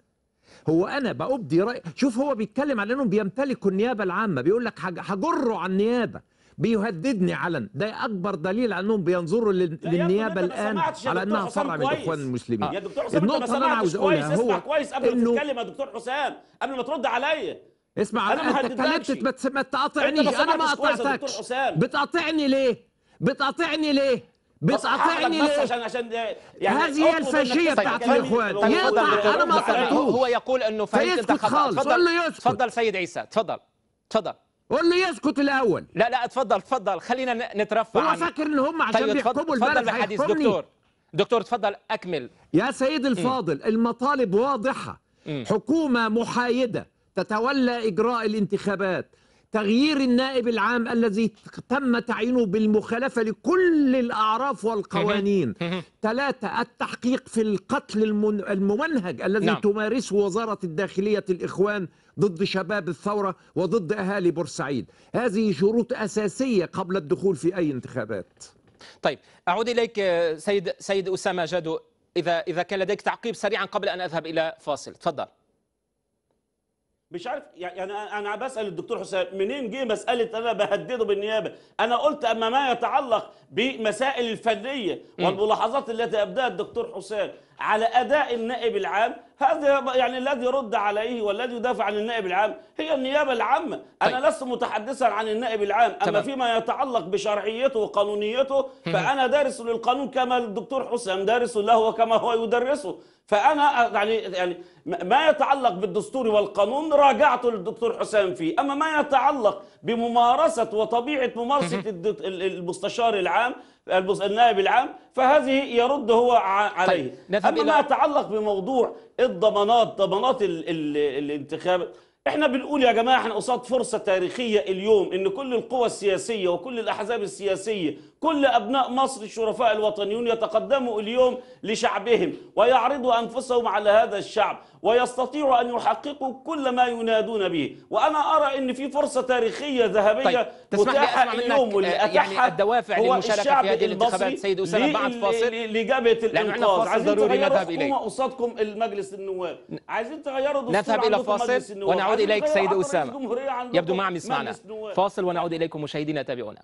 هو انا بابدي راي شوف هو بيتكلم على انهم بيمتلكوا النيابه العامه بيقول لك هجره على النيابه بيهددني علن ده اكبر دليل على انهم بينظروا للنيابه الان على انها فرع من الاخوان المسلمين يا دكتور حسام النقطه اللي انا عاوز اقولها هو كويس قبل إنه... ما تتكلم يا دكتور حسام قبل ما ترد عليا اسمع انا ما هددتكش ما تقاطعنيش انا ما قاطعتكش بتقاطعني ليه بتقاطعني ليه بتقاطعني ليه؟ عشان عشان يعني هذه هي الفاشيه بتاعت الاخوان يقطع انا ما قاطعتوش هو يقول انه فايز انت تفضل له يسكت سيد عيسى تفضل تفضل قول لي يسكت الاول لا لا اتفضل اتفضل خلينا نترفع هو فاكر ان هم عشان طيب بيحكموا البلد بحديث دكتور دكتور اتفضل اكمل يا سيدي الفاضل م. المطالب واضحه م. حكومه محايده تتولى اجراء الانتخابات تغيير النائب العام الذي تم تعيينه بالمخالفة لكل الأعراف والقوانين ثلاثة التحقيق في القتل الممنهج الذي نعم. تمارسه وزارة الداخلية الإخوان ضد شباب الثورة وضد أهالي بورسعيد هذه شروط أساسية قبل الدخول في أي انتخابات طيب أعود إليك آه، سيد, سيد أسامة جادو إذا, إذا كان لديك تعقيب سريعا قبل أن أذهب إلى فاصل تفضل مش عارف يعني انا بسال الدكتور حسام منين جه مساله انا بهدده بالنيابه انا قلت اما ما يتعلق بمسائل الفنيه والملاحظات التي ابداها الدكتور حسام على أداء النائب العام هذا يعني الذي رد عليه والذي يدافع عن النائب العام هي النيابة العامة طيب. أنا لست متحدثا عن النائب العام طبعا. أما فيما يتعلق بشرعيته وقانونيته فأنا دارس للقانون كما الدكتور حسام دارس له وكما هو يدرسه فأنا يعني يعني ما يتعلق بالدستور والقانون راجعته للدكتور حسام فيه أما ما يتعلق بممارسة وطبيعة ممارسة المستشار العام النائب العام فهذه يرد هو طيب، عليه طيب. أما ما يتعلق بموضوع الضمانات ضمانات ال ال الانتخاب احنا بنقول يا جماعه احنا قصاد فرصه تاريخيه اليوم ان كل القوى السياسيه وكل الاحزاب السياسيه كل أبناء مصر الشرفاء الوطنيون يتقدموا اليوم لشعبهم ويعرضوا أنفسهم على هذا الشعب ويستطيعوا أن يحققوا كل ما ينادون به وأنا أرى أن في فرصة تاريخية ذهبية طيب. متاحة اليوم واللي آه، يعني الدوافع للمشاركة في هذه الانتخابات سيد أسامة بعد فاصل لجبهة الإنقاذ عايزين ضروري نذهب إليه قصادكم أمم المجلس النواب عايزين تغيروا دستور نذهب إلى فاصل ونعود إليك سيد أسامة يبدو عم يسمعنا فاصل ونعود إليكم مشاهدينا تابعونا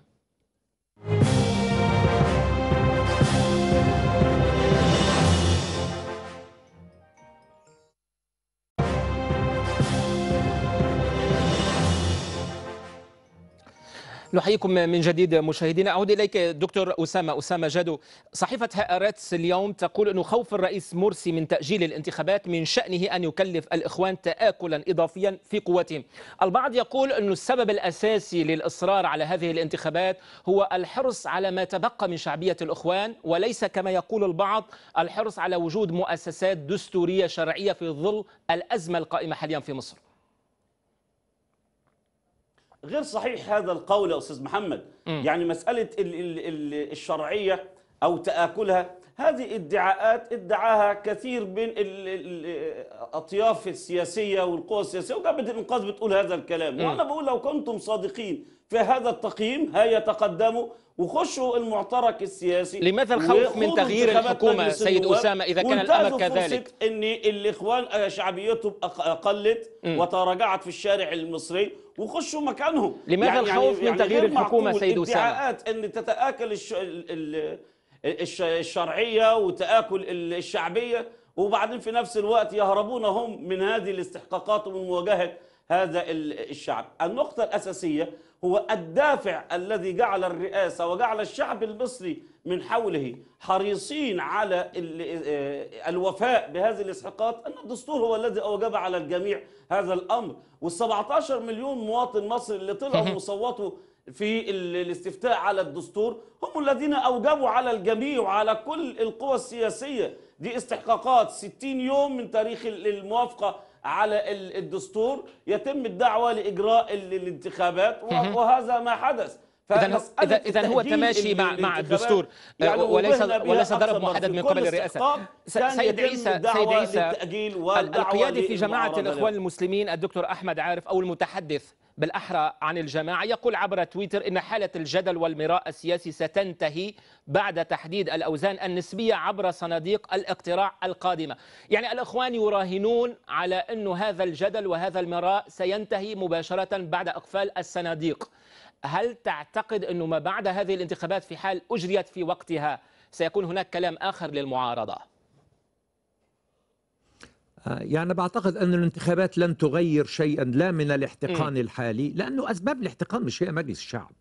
نحييكم من جديد مشاهدينا اعود اليك دكتور اسامه اسامه جادو صحيفه هآراتس اليوم تقول انه خوف الرئيس مرسي من تاجيل الانتخابات من شانه ان يكلف الاخوان تاكلا اضافيا في قوتهم البعض يقول انه السبب الاساسي للاصرار على هذه الانتخابات هو الحرص على ما تبقى من شعبيه الاخوان وليس كما يقول البعض الحرص على وجود مؤسسات دستوريه شرعيه في ظل الازمه القائمه حاليا في مصر غير صحيح هذا القول يا استاذ محمد م. يعني مساله الـ الـ الـ الشرعيه او تاكلها هذه ادعاءات ادعاها كثير من الاطياف السياسيه والقوى السياسيه وجبهه الانقاذ بتقول هذا الكلام م. وانا بقول لو كنتم صادقين في هذا التقييم تقدموا وخشوا المعترك السياسي لماذا الخوف من تغيير الحكومه سيد اسامه اذا كان الامر كذلك ان الاخوان شعبيتهم قلت وتراجعت في الشارع المصري وخشوا مكانهم لماذا يعني الخوف يعني من تغيير يعني الحكومه سيد اسامه ادعاءات ان تتاكل الش... الشرعيه وتاكل الشعبيه وبعدين في نفس الوقت يهربون هم من هذه الاستحقاقات ومن مواجهه هذا الشعب النقطه الاساسيه هو الدافع الذي جعل الرئاسة وجعل الشعب المصري من حوله حريصين على آه، الوفاء بهذه الإسحاقات أن الدستور هو الذي أوجب على الجميع هذا الأمر وال17 مليون مواطن مصري اللي طلعوا وصوتوا في الاستفتاء على الدستور هم الذين أوجبوا على الجميع وعلى كل القوى السياسية دي استحقاقات 60 يوم من تاريخ الموافقة على الدستور يتم الدعوة لإجراء الانتخابات وهذا ما حدث اذا اذا هو تماشي مع مع الدستور أه، يعني وليس وليس ضرب محدد من قبل الرئاسه سيد عيسى سيد عيسى القيادي في جماعه الاخوان المسلمين الدكتور احمد عارف او المتحدث بالأحرى عن الجماعة يقول عبر تويتر إن حالة الجدل والمراء السياسي ستنتهي بعد تحديد الأوزان النسبية عبر صناديق الاقتراع القادمة يعني الأخوان يراهنون على أن هذا الجدل وهذا المراء سينتهي مباشرة بعد أقفال الصناديق هل تعتقد أنه ما بعد هذه الانتخابات في حال أجريت في وقتها سيكون هناك كلام آخر للمعارضة؟ آه، يعني بعتقد أن الانتخابات لن تغير شيئا لا من الاحتقان م. الحالي لأنه أسباب الاحتقان مش هي مجلس الشعب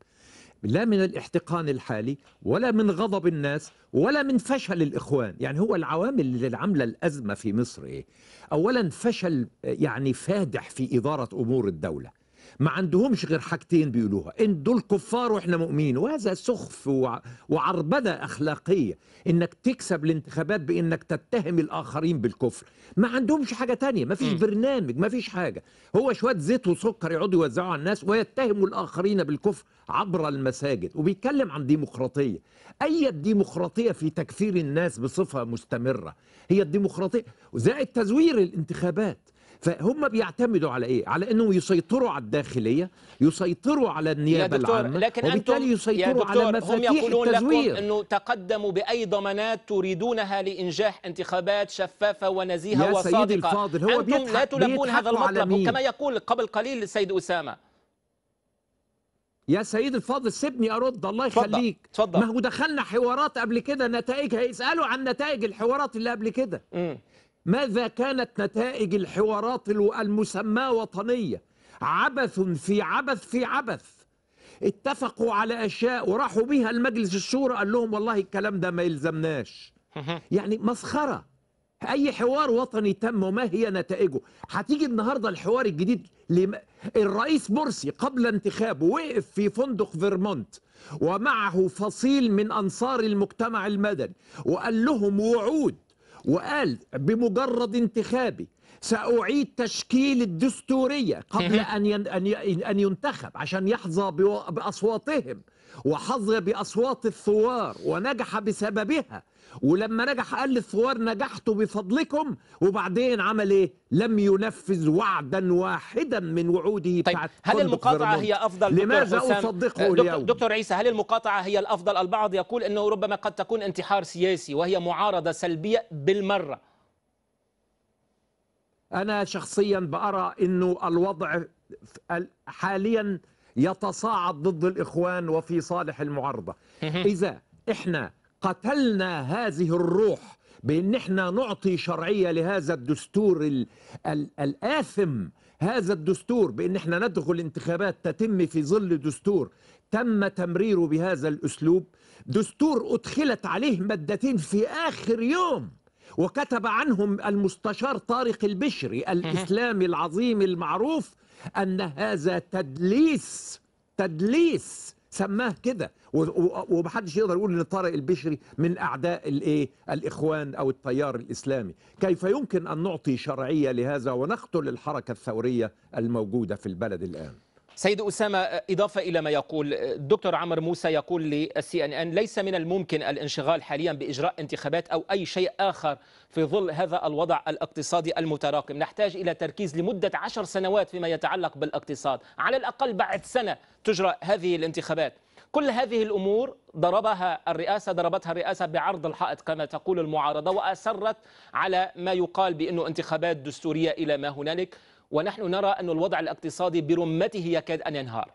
لا من الاحتقان الحالي ولا من غضب الناس ولا من فشل الإخوان يعني هو العوامل اللي عاملة الأزمة في مصر إيه؟ أولا فشل آه، يعني فادح في إدارة أمور الدولة ما عندهمش غير حاجتين بيقولوها ان دول كفار واحنا مؤمنين وهذا سخف وعربده اخلاقيه انك تكسب الانتخابات بانك تتهم الاخرين بالكفر ما عندهمش حاجه تانية ما فيش برنامج ما فيش حاجه هو شويه زيت وسكر يقعدوا يوزعوا على الناس ويتهموا الاخرين بالكفر عبر المساجد وبيتكلم عن ديمقراطيه اي ديمقراطيه في تكفير الناس بصفه مستمره هي الديمقراطيه زائد تزوير الانتخابات فهم بيعتمدوا على ايه على انه يسيطروا على الداخليه يسيطروا على النيابه العامه لكن وبالتالي يسيطروا يا دكتور على مفاتيح هم يقولون التزوير لكم انه تقدموا باي ضمانات تريدونها لانجاح انتخابات شفافه ونزيهه يا وصادقه سيدي الفاضل هو انتم بيضحك لا تلبون هذا المطلب كما يقول قبل قليل السيد اسامه يا سيد الفاضل سيبني ارد الله يخليك تفضل. تفضل. ما هو دخلنا حوارات قبل كده نتائجها يسالوا عن نتائج الحوارات اللي قبل كده ماذا كانت نتائج الحوارات المسماة وطنية عبث في عبث في عبث اتفقوا على أشياء وراحوا بيها المجلس الشورى قال لهم والله الكلام ده ما يلزمناش [laughs] يعني مسخرة أي حوار وطني تم وما هي نتائجه هتيجي النهاردة الحوار الجديد لم... الرئيس مرسي قبل انتخابه وقف في فندق فيرمونت ومعه فصيل من أنصار المجتمع المدني وقال لهم وعود وقال بمجرد انتخابي سأعيد تشكيل الدستورية قبل أن أن ينتخب عشان يحظى بأصواتهم وحظى بأصوات الثوار ونجح بسببها ولما نجح قال للثوار نجحت بفضلكم وبعدين عمل ايه لم ينفذ وعدا واحدا من وعوده طيب هل المقاطعه هي افضل لماذا اصدقه دكتور, اليوم؟ دكتور عيسى هل المقاطعه هي الافضل البعض يقول انه ربما قد تكون انتحار سياسي وهي معارضه سلبيه بالمره انا شخصيا بارى انه الوضع حاليا يتصاعد ضد الاخوان وفي صالح المعارضه اذا احنا قتلنا هذه الروح بان احنا نعطي شرعيه لهذا الدستور الـ الـ الاثم هذا الدستور بان احنا ندخل انتخابات تتم في ظل دستور تم تمريره بهذا الاسلوب دستور ادخلت عليه مادتين في اخر يوم وكتب عنهم المستشار طارق البشري الاسلامي العظيم المعروف ان هذا تدليس تدليس سماه كده ومحدش يقدر يقول ان طارق البشري من اعداء الايه الاخوان او التيار الاسلامي كيف يمكن ان نعطي شرعيه لهذا ونقتل الحركه الثوريه الموجوده في البلد الان سيد أسامة إضافة إلى ما يقول الدكتور عمر موسى يقول للسي أن أن ليس من الممكن الانشغال حاليا بإجراء انتخابات أو أي شيء آخر في ظل هذا الوضع الاقتصادي المتراكم نحتاج إلى تركيز لمدة عشر سنوات فيما يتعلق بالاقتصاد على الأقل بعد سنة تجرى هذه الانتخابات كل هذه الأمور ضربها الرئاسة ضربتها الرئاسة بعرض الحائط كما تقول المعارضة وأسرت على ما يقال بأنه انتخابات دستورية إلى ما هنالك ونحن نرى أن الوضع الاقتصادي برمته يكاد أن ينهار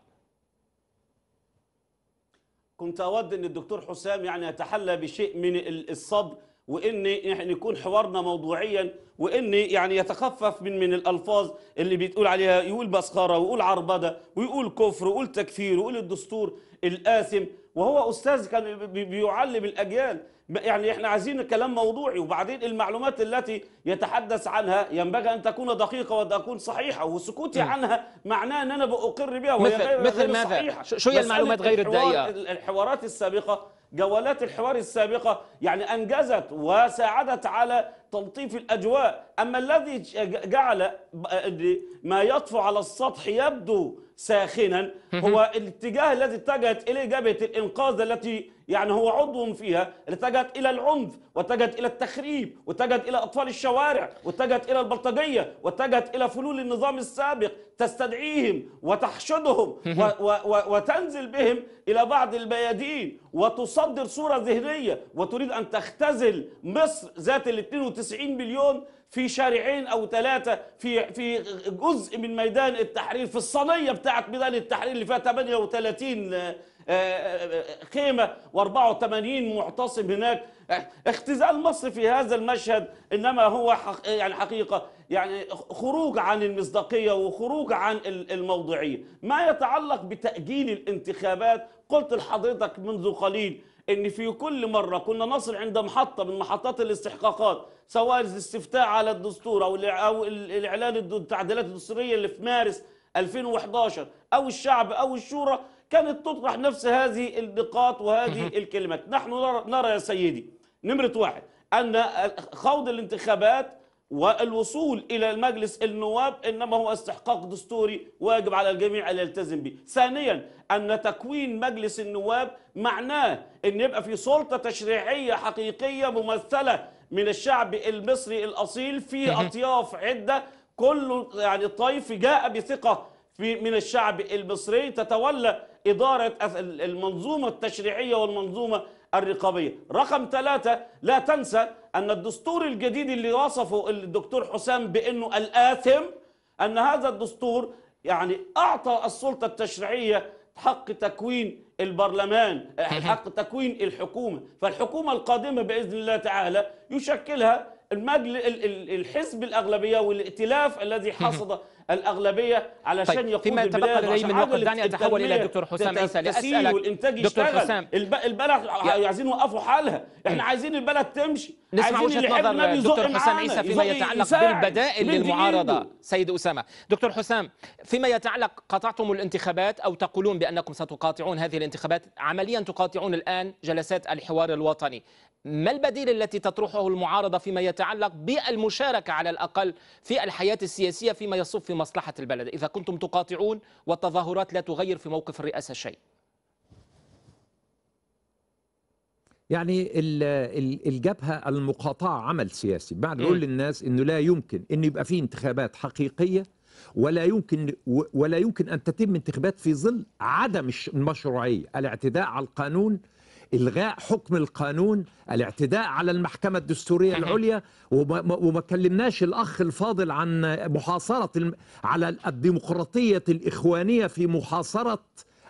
كنت أود أن الدكتور حسام يعني يتحلى بشيء من الصبر وان يعني يكون حوارنا موضوعيا وان يعني يتخفف من من الالفاظ اللي بتقول عليها يقول بسخرة ويقول عربده ويقول كفر ويقول تكفير ويقول الدستور الآثم وهو استاذ كان بيعلم الاجيال يعني احنا عايزين كلام موضوعي وبعدين المعلومات التي يتحدث عنها ينبغي ان تكون دقيقه وتكون صحيحه وسكوتي م. عنها معناه ان انا بأقر بها وهي مثل, غير مثل غير ماذا؟ صحيحة. شو هي المعلومات غير الدقيقه؟ الحوارات السابقه جولات الحوار السابقه يعني انجزت وساعدت على تلطيف الاجواء اما الذي جعل ما يطفو على السطح يبدو ساخنا هو الاتجاه الذي اتجهت اليه جبهه الانقاذ التي يعني هو عضو فيها اتجهت الى العنف واتجهت الى التخريب واتجهت الى اطفال الشوارع واتجهت الى البلطجيه واتجهت الى فلول النظام السابق تستدعيهم وتحشدهم و و و وتنزل بهم الى بعض البيادين وتصدر صوره ذهنيه وتريد ان تختزل مصر ذات ال 92 مليون في شارعين او ثلاثه في في جزء من ميدان التحرير في الصينيه بتاعت ميدان التحرير اللي فيها 38 آه، آه، آه، خيمه و84 معتصم هناك اختزال مصر في هذا المشهد انما هو حق يعني حقيقه يعني خروج عن المصداقيه وخروج عن الموضوعيه ما يتعلق بتاجيل الانتخابات قلت لحضرتك منذ قليل ان في كل مره كنا نصل عند محطه من محطات الاستحقاقات سواء الاستفتاء على الدستور او او الاعلان التعديلات الدستوريه اللي في مارس 2011 او الشعب او الشورى كانت تطرح نفس هذه النقاط وهذه الكلمات نحن نرى يا سيدي نمره واحد ان خوض الانتخابات والوصول إلى المجلس النواب إنما هو استحقاق دستوري واجب على الجميع أن يلتزم به ثانيا أن تكوين مجلس النواب معناه أن يبقى في سلطة تشريعية حقيقية ممثلة من الشعب المصري الأصيل في أطياف عدة كل يعني طيف جاء بثقة في من الشعب المصري تتولى إدارة المنظومة التشريعية والمنظومة الرقابية رقم ثلاثة لا تنسى أن الدستور الجديد اللي وصفه الدكتور حسام بأنه الآثم أن هذا الدستور يعني أعطى السلطة التشريعية حق تكوين البرلمان حق تكوين الحكومة فالحكومة القادمة بإذن الله تعالى يشكلها المجل الحزب الأغلبية والائتلاف الذي حصد الاغلبيه علشان طيب. يقود فيما تبقى لدي من وقت دعني اتحول الى دكتور حسام عيسى لاسالك والانتاج دكتور يشتغل. حسام البلد عايزين يوقفوا حالها احنا عايزين البلد تمشي نسمع وجهه نظر دكتور حسام عيسى فيما يتعلق بالبدائل للمعارضه سيد اسامه دكتور حسام فيما يتعلق قطعتم الانتخابات او تقولون بانكم ستقاطعون هذه الانتخابات عمليا تقاطعون الان جلسات الحوار الوطني ما البديل التي تطرحه المعارضة فيما يتعلق بالمشاركة على الأقل في الحياة السياسية فيما يصب في مصلحة البلد إذا كنتم تقاطعون والتظاهرات لا تغير في موقف الرئاسة شيء يعني الجبهة المقاطعة عمل سياسي بعد نقول للناس أنه لا يمكن أن يبقى في انتخابات حقيقية ولا يمكن ولا يمكن ان تتم انتخابات في ظل عدم المشروعيه، الاعتداء على القانون الغاء حكم القانون الاعتداء على المحكمه الدستوريه العليا وما, وما كلمناش الاخ الفاضل عن محاصره على الديمقراطيه الاخوانيه في محاصره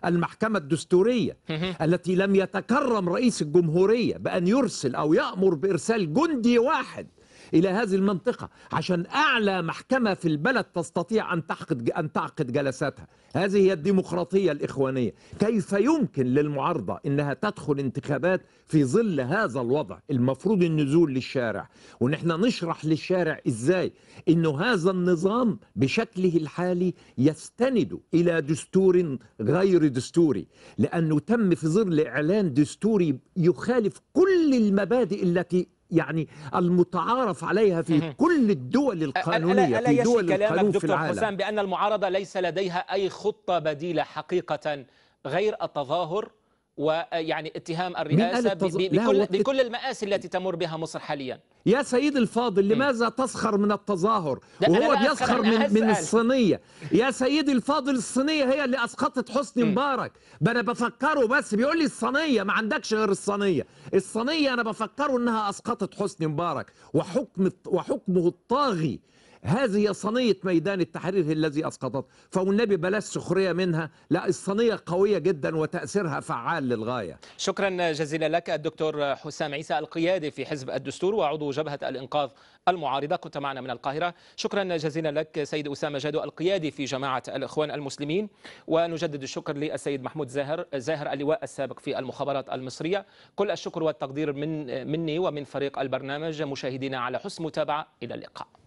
المحكمة الدستورية التي لم يتكرم رئيس الجمهورية بأن يرسل أو يأمر بإرسال جندي واحد إلى هذه المنطقة عشان أعلى محكمة في البلد تستطيع أن تعقد أن تعقد جلساتها هذه هي الديمقراطية الإخوانية كيف يمكن للمعارضة أنها تدخل انتخابات في ظل هذا الوضع المفروض النزول للشارع ونحن نشرح للشارع إزاي أنه هذا النظام بشكله الحالي يستند إلى دستور غير دستوري لأنه تم في ظل إعلان دستوري يخالف كل المبادئ التي يعني المتعارف عليها في كل الدول القانونيه ألا في دول القانون في العالم حسام بان المعارضه ليس لديها اي خطه بديله حقيقه غير التظاهر ويعني اتهام الرئاسة التز... بكل, بكل المآسي التي تمر بها مصر حاليا يا سيد الفاضل لماذا تسخر من التظاهر وهو بيسخر من, من الصينية يا سيد الفاضل الصينية هي اللي أسقطت حسني مبارك أنا بفكره بس بيقول لي الصينية ما عندكش غير الصينية الصينية أنا بفكره أنها أسقطت حسني مبارك وحكم وحكمه الطاغي هذه صينية ميدان التحرير الذي أسقطت فوالنبي بلاش سخرية منها لا الصينية قوية جدا وتأثيرها فعال للغاية شكرا جزيلا لك الدكتور حسام عيسى القيادي في حزب الدستور وعضو جبهة الإنقاذ المعارضة كنت معنا من القاهرة شكرا جزيلا لك سيد أسامة جادو القيادي في جماعة الإخوان المسلمين ونجدد الشكر للسيد محمود زاهر زاهر اللواء السابق في المخابرات المصرية كل الشكر والتقدير من مني ومن فريق البرنامج مشاهدينا على حسن متابعة إلى اللقاء